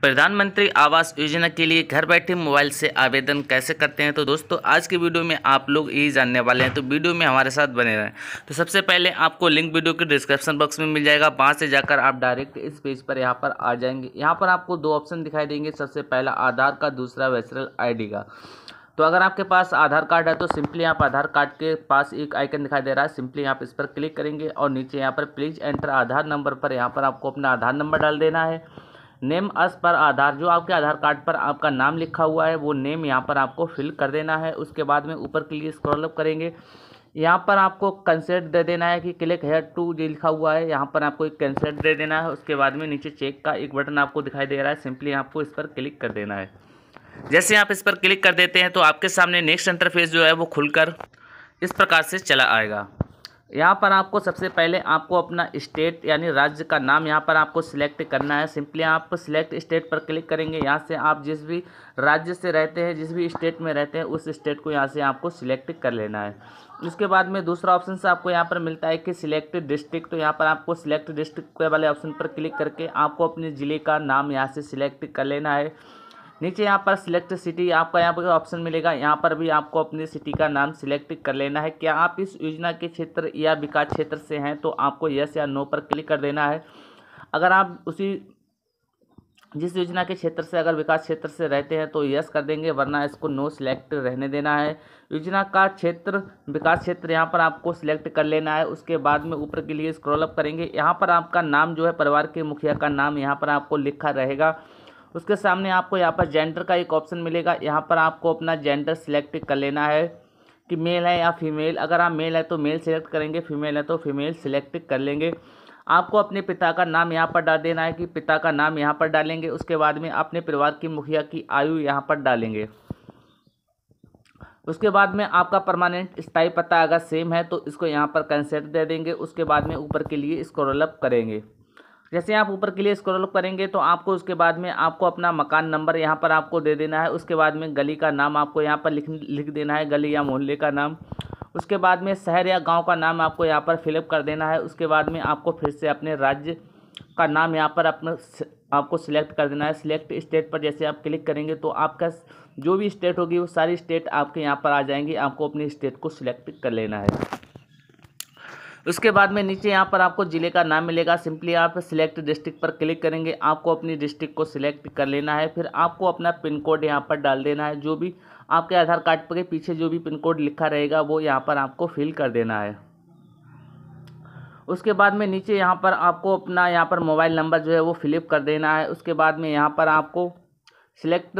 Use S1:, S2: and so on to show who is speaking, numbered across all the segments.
S1: प्रधानमंत्री आवास योजना के लिए घर बैठे मोबाइल से आवेदन कैसे करते हैं तो दोस्तों आज के वीडियो में आप लोग यही जानने वाले हैं तो वीडियो में हमारे साथ बने रहें तो सबसे पहले आपको लिंक वीडियो के डिस्क्रिप्शन बॉक्स में मिल जाएगा वहाँ से जाकर आप डायरेक्ट इस पेज पर यहाँ पर आ जाएंगे यहाँ पर आपको दो ऑप्शन दिखाई देंगे सबसे पहला आधार का दूसरा वैसरल आई का तो अगर आपके पास आधार कार्ड है तो सिंपली आप आधार कार्ड के पास एक आइकन दिखाई दे रहा है सिंपली आप इस पर क्लिक करेंगे और नीचे यहाँ पर प्लीज़ एंटर आधार नंबर पर यहाँ पर आपको अपना आधार नंबर डाल देना है नेम अस पर आधार जो आपके आधार कार्ड पर आपका नाम लिखा हुआ है वो नेम यहाँ पर आपको फिल कर देना है उसके बाद में ऊपर के लिए स्क्रॉलअप करेंगे यहाँ पर आपको कंसेंट दे देना है कि क्लिक हेयर टू जो लिखा हुआ है यहाँ पर आपको एक कंसेंट दे देना है उसके बाद में नीचे चेक का एक बटन आपको दिखाई दे रहा है सिंपली आपको इस पर क्लिक कर देना है जैसे आप इस पर क्लिक कर देते हैं तो आपके सामने नेक्स्ट इंटरफेस जो है वो खुलकर इस प्रकार से चला आएगा यहाँ पर आपको सबसे पहले आपको अपना स्टेट यानी राज्य का नाम यहाँ पर आपको सिलेक्ट करना है सिंपली आप सिलेक्ट स्टेट पर क्लिक करेंगे यहाँ से आप जिस भी राज्य से रहते हैं जिस भी स्टेट में रहते हैं उस स्टेट को यहाँ से आपको सिलेक्ट कर लेना है उसके बाद में दूसरा ऑप्शन से आपको यहाँ पर मिलता है कि सिलेक्ट डिस्ट्रिक्ट तो यहाँ पर आपको सिलेक्ट डिस्ट्रिक्ट वाले ऑप्शन पर क्लिक करके आपको अपने ज़िले का नाम यहाँ से सिलेक्ट कर लेना है नीचे यहाँ पर सिलेक्ट सिटी आपका यहाँ पर ऑप्शन मिलेगा यहाँ पर भी आपको अपनी सिटी का नाम सिलेक्ट कर लेना है क्या आप इस योजना के क्षेत्र या विकास क्षेत्र से हैं तो आपको यस या नो पर क्लिक कर देना है अगर आप उसी जिस योजना के क्षेत्र से अगर विकास क्षेत्र से रहते हैं तो यस कर देंगे वरना इसको नो सिलेक्ट रहने देना है योजना का क्षेत्र विकास क्षेत्र यहाँ पर आपको सिलेक्ट कर लेना है उसके बाद में ऊपर के लिए स्क्रॉल अप करेंगे यहाँ पर आपका नाम जो है परिवार के मुखिया का नाम यहाँ पर आपको लिखा रहेगा उसके सामने आपको यहाँ पर जेंडर का एक ऑप्शन मिलेगा यहाँ पर आपको अपना जेंडर सिलेक्ट कर लेना है कि मेल है या फीमेल अगर आप मेल है तो मेल सेलेक्ट करेंगे फीमेल है तो फीमेल सिलेक्ट कर लेंगे आपको अपने पिता का नाम यहाँ पर डाल देना है कि पिता का नाम यहाँ पर डालेंगे उसके बाद में अपने परिवार की मुखिया की आयु यहाँ पर डालेंगे उसके बाद में आपका परमानेंट स्थाई पता अगर सेम है तो इसको यहाँ पर कंसेंट दे देंगे उसके बाद में ऊपर के लिए इसको रोलअप करेंगे जैसे आप ऊपर के लिए स्क्रॉल करेंगे तो आपको उसके बाद में आपको अपना मकान नंबर यहाँ पर आपको दे देना है उसके बाद में गली का नाम आपको यहाँ पर लिख लिख देना है गली या मोहल्ले का नाम उसके बाद में शहर या गांव का नाम आपको यहाँ पर फिलअप कर देना है उसके बाद में आपको फिर से अपने राज्य का नाम यहाँ पर अपना आपको सिलेक्ट कर देना है सिलेक्ट स्टेट पर जैसे आप क्लिक करेंगे तो आपका जो भी स्टेट होगी वो सारी स्टेट आपके यहाँ पर आ जाएंगी आपको अपनी स्टेट को सिलेक्ट कर लेना है उसके बाद में नीचे यहाँ पर आपको ज़िले का नाम मिलेगा सिंपली आप सिलेक्ट डिस्ट्रिक्ट पर क्लिक करेंगे आपको अपनी डिस्ट्रिक्ट को सिलेक्ट कर लेना है फिर आपको अपना पिन कोड यहाँ पर डाल देना है जो भी आपके आधार कार्ड के पीछे जो भी पिन कोड लिखा रहेगा वो यहाँ पर आपको फिल कर देना है उसके बाद में नीचे यहाँ पर आपको अपना यहाँ पर मोबाइल नंबर जो है वो फिलिप कर देना है उसके बाद में यहाँ पर आपको सिलेक्ट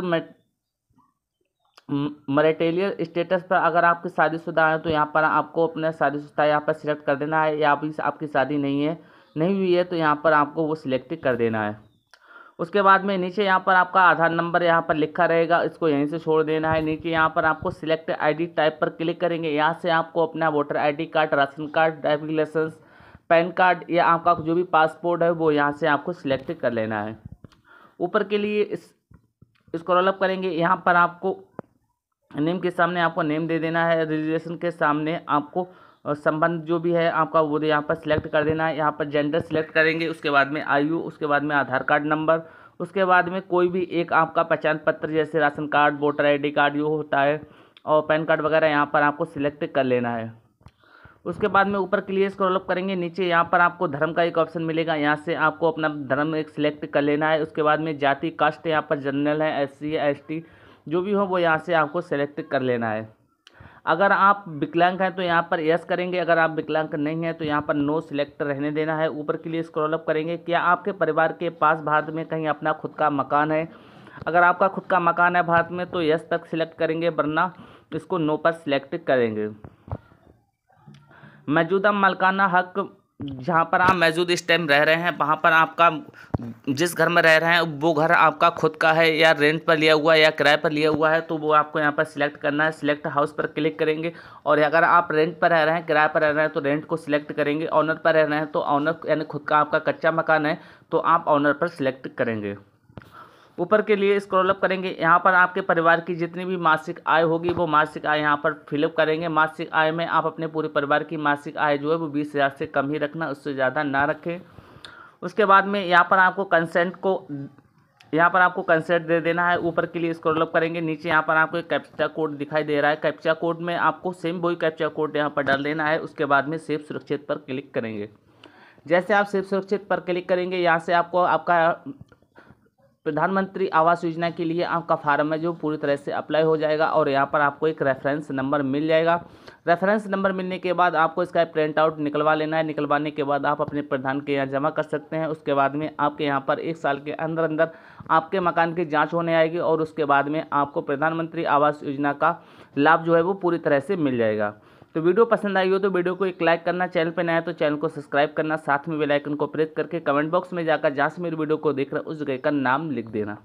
S1: मरेटेलियर स्टेटस पर अगर आपकी शादीशुदा है तो यहाँ पर आपको अपना शादीशुदा यहाँ पर सिलेक्ट कर देना है या अभी आपकी शादी नहीं है नहीं हुई है तो यहाँ पर आपको वो सिलेक्ट कर देना है उसके बाद में नीचे यहाँ पर आपका आधार नंबर यहाँ पर लिखा रहेगा इसको यहीं से छोड़ देना है नीचे यहाँ पर आपको सिलेक्ट आईडी टाइप पर क्लिक करेंगे यहाँ से आपको अपना voter ID card ration card driving licence PAN card या आपका जो भी पासपोर्ट है वो यहाँ से आपको सिलेक्ट कर लेना है ऊपर के लिए इस इसको अप करेंगे यहाँ पर आपको नेम के सामने आपको नेम दे देना है रिलेशन के सामने आपको संबंध जो भी है आपका वो यहाँ पर सिलेक्ट कर देना है यहाँ पर जेंडर सिलेक्ट करेंगे उसके बाद में आयु उसके बाद में आधार कार्ड नंबर उसके बाद में कोई भी एक आपका पहचान पत्र जैसे ration card voter I card जो होता है और पैन कार्ड वगैरह यहाँ पर आपको सिलेक्ट कर लेना है उसके बाद में ऊपर क्लियर स्क्रॉलअप करेंगे नीचे यहाँ पर आपको धर्म का एक ऑप्शन मिलेगा यहाँ से आपको अपना धर्म एक सिलेक्ट कर लेना है उसके बाद में जाति कास्ट यहाँ पर जनरल है एस सी एस टी जो भी हो वो यहाँ से आपको सेलेक्ट कर लेना है अगर आप विकलांग हैं तो यहाँ पर यस करेंगे अगर आप विकलांग नहीं हैं तो यहाँ पर नो सिलेक्ट रहने देना है ऊपर के लिए स्क्रॉल अप करेंगे क्या आपके परिवार के पास भारत में कहीं अपना खुद का मकान है अगर आपका खुद का मकान है भारत में तो यस तक सिलेक्ट करेंगे वरना इसको नो पर सिलेक्ट करेंगे मौजूदा मालकाना हक जहाँ पर आप मौजूद इस टाइम रह रहे हैं वहाँ पर आपका जिस घर में रह रहे हैं वो घर आपका खुद का है या रेंट पर लिया हुआ है या किराए पर लिया हुआ है तो वो आपको यहाँ पर सिलेक्ट करना है सिलेक्ट हाउस पर क्लिक करेंगे और अगर आप रेंट पर रह रहे हैं किराए पर रह रहे हैं तो रेंट को सिलेक्ट करेंगे ऑनर पर रह रहे हैं तो ऑनर यानी खुद का आपका कच्चा मकान है तो आप ऑनर पर सिलेक्ट करेंगे ऊपर के लिए स्क्रॉल अप करेंगे यहाँ पर आपके परिवार की जितनी भी मासिक आय होगी वो मासिक आय यहाँ पर फिलअप करेंगे मासिक आय में आप अपने पूरे परिवार की मासिक आय जो है वो बीस हज़ार से कम ही रखना उससे ज़्यादा ना रखें उसके बाद में यहाँ पर आपको कंसेंट को यहाँ पर आपको कंसेंट दे देना है ऊपर के लिए स्क्रॉल अप करेंगे नीचे यहाँ पर आपको एक कैप्चा कोड दिखाई दे रहा है कैप्चा कोड में आपको सेम वही कैप्चा कोड यहाँ पर डाल देना है उसके बाद में सेफ सुरक्षित पर क्लिक करेंगे जैसे आप सेफ सुरक्षित पर क्लिक करेंगे यहाँ से आपको आपका प्रधानमंत्री आवास योजना के लिए आपका फार्म है जो पूरी तरह से अप्लाई हो जाएगा और यहाँ पर आपको एक रेफरेंस नंबर मिल जाएगा रेफरेंस नंबर मिलने के बाद आपको इसका प्रिंट आउट निकलवा लेना है निकलवाने के बाद आप अपने प्रधान के यहाँ जमा कर सकते हैं उसके बाद में आपके यहाँ पर एक साल के अंदर अंदर आपके मकान की जाँच होने आएगी और उसके बाद में आपको प्रधानमंत्री आवास योजना का लाभ जो है वो पूरी तरह से मिल जाएगा तो वीडियो पसंद आई हो तो वीडियो को एक लाइक करना चैनल पर नया तो चैनल को सब्सक्राइब करना साथ में बेलाइकन को प्रेस करके कमेंट बॉक्स में जाकर जहाँ से मेरी वीडियो को देख रहा उस जगह का नाम लिख देना